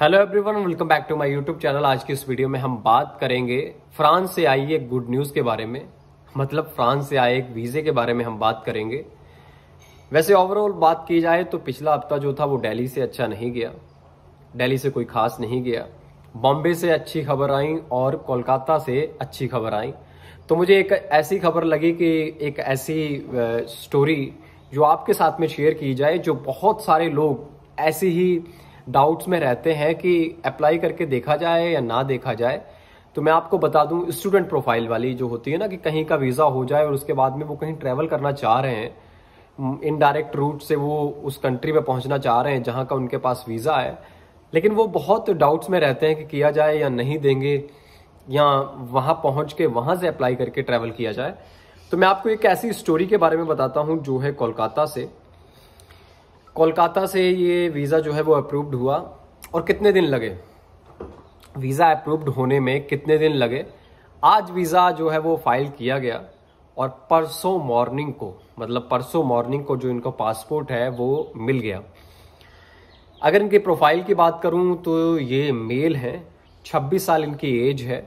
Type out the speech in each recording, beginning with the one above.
hello everyone welcome back to my YouTube channel आज की इस वीडियो में हम बात करेंगे फ्रांस से आई एक गुड न्यूज़ के बारे में मतलब फ्रांस से आए एक वीज़े के बारे में हम बात करेंगे वैसे ओवरऑल बात की जाए तो पिछला हफ्ता जो था वो दिल्ली से अच्छा नहीं गया दिल्ली से कोई खास नहीं गया बॉम्बे से अच्छी खबर आई और कोलकाता से अच्छी खबर आई तो मुझे एक ऐसी खबर लगी कि एक ऐसी स्टोरी जो आपके साथ में शेयर की जाए जो बहुत सारे लोग ऐसी ही डाउट्स में रहते हैं कि अप्लाई करके देखा जाए या ना देखा जाए तो मैं आपको बता दूं स्टूडेंट प्रोफाइल वाली जो होती है ना कि कहीं का वीज़ा हो जाए और उसके बाद में वो कहीं ट्रैवल करना चाह रहे हैं इनडायरेक्ट रूट से वो उस कंट्री में पहुंचना चाह रहे हैं जहां का उनके पास वीज़ा है लेकिन वो बहुत डाउट्स में रहते हैं कि किया जाए या नहीं देंगे या वहाँ पहुँच के वहाँ से अप्लाई करके ट्रैवल किया जाए तो मैं आपको एक ऐसी स्टोरी के बारे में बताता हूँ जो है कोलकाता से कोलकाता से ये वीज़ा जो है वो अप्रूव्ड हुआ और कितने दिन लगे वीज़ा अप्रूव्ड होने में कितने दिन लगे आज वीज़ा जो है वो फाइल किया गया और परसों मॉर्निंग को मतलब परसों मॉर्निंग को जो इनका पासपोर्ट है वो मिल गया अगर इनकी प्रोफाइल की बात करूं तो ये मेल है 26 साल इनकी एज है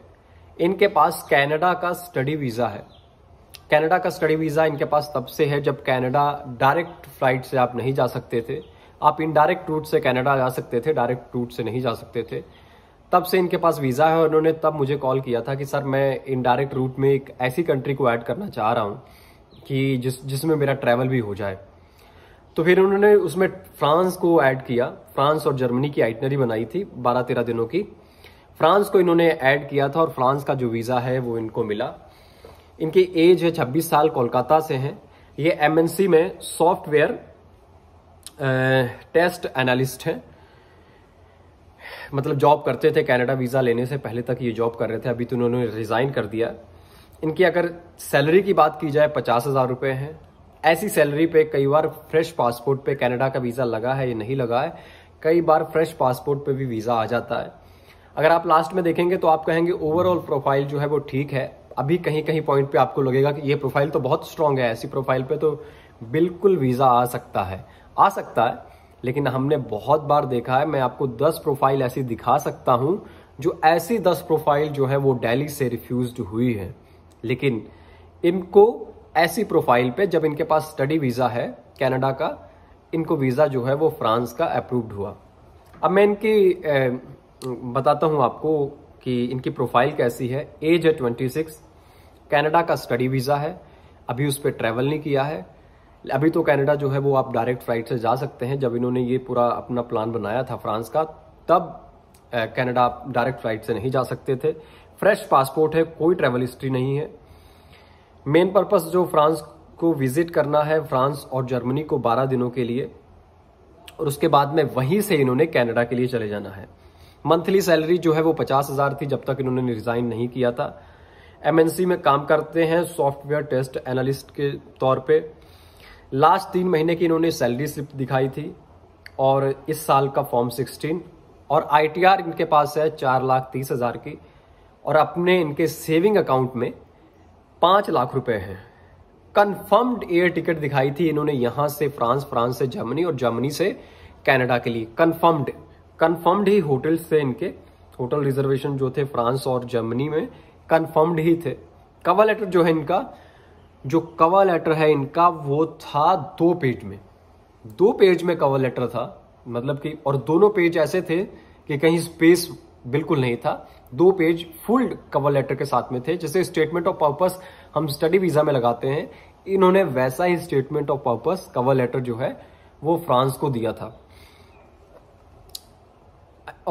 इनके पास कनाडा का स्टडी वीज़ा है कनाडा का स्टडी वीज़ा इनके पास तब से है जब कनाडा डायरेक्ट फ्लाइट से आप नहीं जा सकते थे आप इनडायरेक्ट रूट से कनाडा जा सकते थे डायरेक्ट रूट से नहीं जा सकते थे तब से इनके पास वीज़ा है और उन्होंने तब मुझे कॉल किया था कि सर मैं इनडायरेक्ट रूट में एक ऐसी कंट्री को ऐड करना चाह रहा हूँ कि जिस जिसमें मेरा ट्रैवल भी हो जाए तो फिर उन्होंने उसमें फ्रांस को ऐड किया फ्रांस और जर्मनी की आइटनरी बनाई थी बारह तेरह दिनों की फ्रांस को इन्होंने ऐड किया था और फ्रांस का जो वीज़ा है वो इनको मिला इनकी एज है छब्बीस साल कोलकाता से हैं ये एमएनसी में सॉफ्टवेयर टेस्ट एनालिस्ट हैं मतलब जॉब करते थे कनाडा वीज़ा लेने से पहले तक ये जॉब कर रहे थे अभी तो उन्होंने रिज़ाइन कर दिया इनकी अगर सैलरी की बात की जाए पचास हज़ार रुपये है ऐसी सैलरी पे कई बार फ्रेश पासपोर्ट पे कनाडा का वीज़ा लगा है या नहीं लगा है कई बार फ्रेश पासपोर्ट पे भी वीज़ा आ जाता है अगर आप लास्ट में देखेंगे तो आप कहेंगे ओवरऑल प्रोफाइल जो है वो ठीक है अभी कहीं कहीं पॉइंट पे आपको लगेगा कि ये प्रोफाइल तो बहुत स्ट्रांग है ऐसी प्रोफाइल पे तो बिल्कुल वीज़ा आ सकता है आ सकता है लेकिन हमने बहुत बार देखा है मैं आपको 10 प्रोफाइल ऐसी दिखा सकता हूं जो ऐसी 10 प्रोफाइल जो है वो डेली से रिफ्यूज हुई है लेकिन इनको ऐसी प्रोफाइल पे जब इनके पास स्टडी वीज़ा है कनाडा का इनको वीज़ा जो है वो फ्रांस का अप्रूव्ड हुआ अब मैं इनकी बताता हूं आपको कि इनकी प्रोफाइल कैसी है एज है ट्वेंटी सिक्स कैनेडा का स्टडी वीज़ा है अभी उस पर ट्रैवल नहीं किया है अभी तो कैनेडा जो है वो आप डायरेक्ट फ्लाइट से जा सकते हैं जब इन्होंने ये पूरा अपना प्लान बनाया था फ्रांस का तब कैनेडा आप डायरेक्ट फ्लाइट से नहीं जा सकते थे फ्रेश पासपोर्ट है कोई ट्रैवल हिस्ट्री नहीं है मेन पर्पस जो फ्रांस को विजिट करना है फ्रांस और जर्मनी को 12 दिनों के लिए और उसके बाद में वहीं से इन्होंने कनाडा के लिए चले जाना है मंथली सैलरी जो है वो पचास हज़ार थी जब तक इन्होंने रिज़ाइन नहीं किया था एमएनसी में काम करते हैं सॉफ्टवेयर टेस्ट एनालिस्ट के तौर पे लास्ट तीन महीने की इन्होंने सैलरी स्लिप दिखाई थी और इस साल का फॉर्म सिक्सटीन और आईटीआर इनके पास है चार लाख तीस हज़ार की और अपने इनके सेविंग अकाउंट में पांच लाख रुपए हैं कन्फर्म्ड एयर टिकट दिखाई थी इन्होंने यहां से फ्रांस फ्रांस से जर्मनी और जर्मनी से कनाडा के लिए कन्फर्म्ड कन्फर्म्ड ही होटल्स थे इनके होटल रिजर्वेशन जो थे फ्रांस और जर्मनी में कन्फर्म्ड ही थे कवर लेटर जो है इनका जो कवर लेटर है इनका वो था दो पेज में दो पेज में कवर लेटर था मतलब कि और दोनों पेज ऐसे थे कि कहीं स्पेस बिल्कुल नहीं था दो पेज फुल कवर लेटर के साथ में थे जैसे स्टेटमेंट ऑफ पर्पस हम स्टडी वीजा में लगाते हैं इन्होंने वैसा ही statement of purpose cover letter जो है वो फ्रांस को दिया था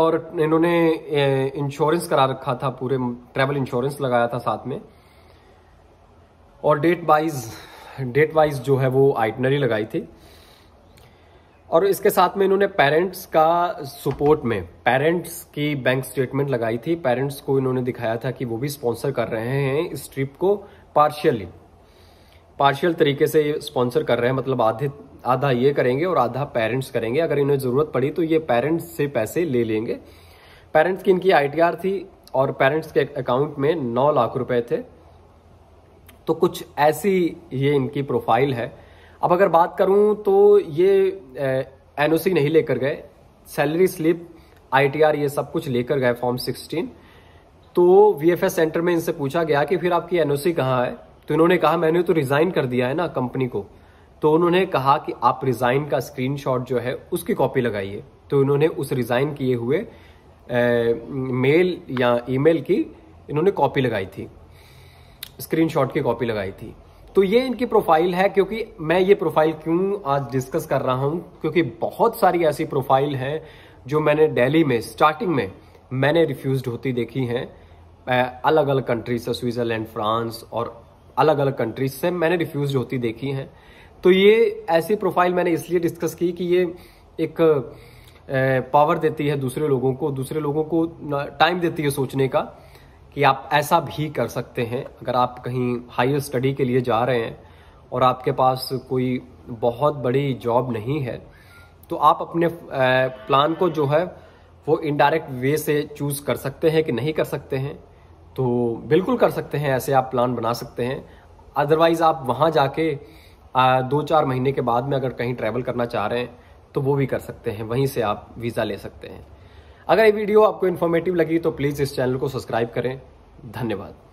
और इन्होंने इंश्योरेंस करा रखा था पूरे ट्रैवल इंश्योरेंस लगाया था साथ में और डेट वाइज डेट वाइज जो है वो आइटनरी लगाई थी और इसके साथ में इन्होंने पेरेंट्स का सपोर्ट में पेरेंट्स की बैंक स्टेटमेंट लगाई थी पेरेंट्स को इन्होंने दिखाया था कि वो भी स्पॉन्सर कर रहे हैं इस ट्रिप को पार्शियली पार्शियल तरीके से स्पॉन्सर कर रहे हैं मतलब आधे आधा ये करेंगे और आधा पेरेंट्स करेंगे अगर इन्हें ज़रूरत पड़ी तो ये पेरेंट्स से पैसे ले लेंगे पेरेंट्स की इनकी आईटीआर थी और पेरेंट्स के अकाउंट में नौ लाख रुपए थे तो कुछ ऐसी ये इनकी प्रोफाइल है अब अगर बात करूं तो ये एनओसी नहीं लेकर गए सैलरी स्लिप आईटीआर ये सब कुछ लेकर गए फॉर्म 16 तो वीएफएस सेंटर में इनसे पूछा गया कि फिर आपकी एनओसी कहाँ है तो इन्होंने कहा मैंने तो रिज़ाइन कर दिया है ना कंपनी को तो उन्होंने कहा कि आप रिज़ाइन का स्क्रीनशॉट जो है उसकी कॉपी लगाइए तो उन्होंने उस रिज़ाइन किए हुए मेल या ईमेल की इन्होंने कॉपी लगाई थी स्क्रीनशॉट की कॉपी लगाई थी तो ये इनकी प्रोफाइल है क्योंकि मैं ये प्रोफाइल क्यों आज डिस्कस कर रहा हूं क्योंकि बहुत सारी ऐसी प्रोफाइल हैं जो मैंने दिल्ली में स्टार्टिंग में मैंने रिफ्यूज होती देखी हैं अलग अलग कंट्रीज से स्विट्ज़रलैंड फ्रांस और अलग अलग कंट्रीज से मैंने रिफ्यूज होती देखी हैं तो ये ऐसी प्रोफाइल मैंने इसलिए डिस्कस की कि ये एक पावर देती है दूसरे लोगों को दूसरे लोगों को टाइम देती है सोचने का कि आप ऐसा भी कर सकते हैं अगर आप कहीं हायर स्टडी के लिए जा रहे हैं और आपके पास कोई बहुत बड़ी जॉब नहीं है तो आप अपने प्लान को जो है वो इनडायरेक्ट वे से चूज़ कर सकते हैं कि नहीं कर सकते हैं तो बिल्कुल कर सकते हैं ऐसे आप प्लान बना सकते हैं अदरवाइज़ आप वहाँ जाके आ, दो चार महीने के बाद में अगर कहीं ट्रैवल करना चाह रहे हैं तो वो भी कर सकते हैं वहीं से आप वीज़ा ले सकते हैं अगर ये वीडियो आपको इन्फॉर्मेटिव लगी तो प्लीज़ इस चैनल को सब्सक्राइब करें धन्यवाद